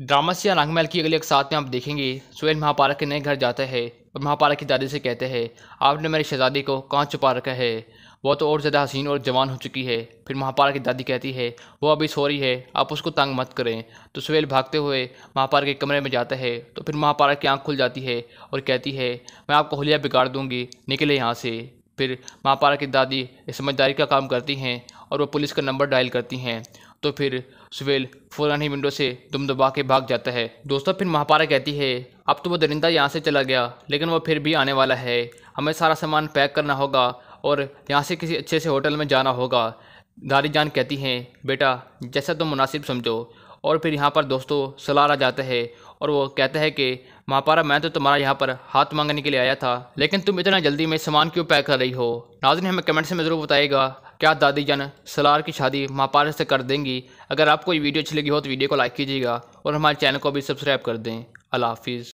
drama Siya नागमहल की अगले एक साथ में आप देखेंगे सुहेल महापारक के नए घर जाता है और महापारक की दादी से कहते हैं आपने मेरी शहजादी को कहाँ छुपा रखा है वो तो और ज़्यादा हसीन और जवान हो चुकी है फिर महापारक की दादी कहती है वो अभी सो रही है आप उसको तंग मत करें तो सुहेल भागते हुए महापारक के कमरे में जाता है तो फिर महापारक की आँख खुल जाती है और कहती है मैं आपको होलिया बिगाड़ दूँगी निकले यहाँ से फिर महापारक की दादी समझदारी का काम करती हैं और वो पुलिस का नंबर डायल करती हैं तो फिर सुवेल फौरन ही विंडो से दुम दबा के भाग जाता है दोस्तों फिर महापारा कहती है अब तो वो दरिंदा यहाँ से चला गया लेकिन वो फिर भी आने वाला है हमें सारा सामान पैक करना होगा और यहाँ से किसी अच्छे से होटल में जाना होगा दारी जान कहती हैं बेटा जैसा तुम मुनासिब समझो और फिर यहाँ पर दोस्तों आ जाता है और वो कहता है कि महापारा मैं तो तुम्हारा यहाँ पर हाथ मांगने के लिए आया था लेकिन तुम इतना जल्दी में सामान क्यों पैक कर रही हो नाजन हमें कमेंट्स में ज़रूर बताएगा क्या दादी जान सलार की शादी माँ से कर देंगी अगर आपको ये वीडियो अच्छी लगी हो तो वीडियो को लाइक कीजिएगा और हमारे चैनल को भी सब्सक्राइब कर दें अला हाफिज़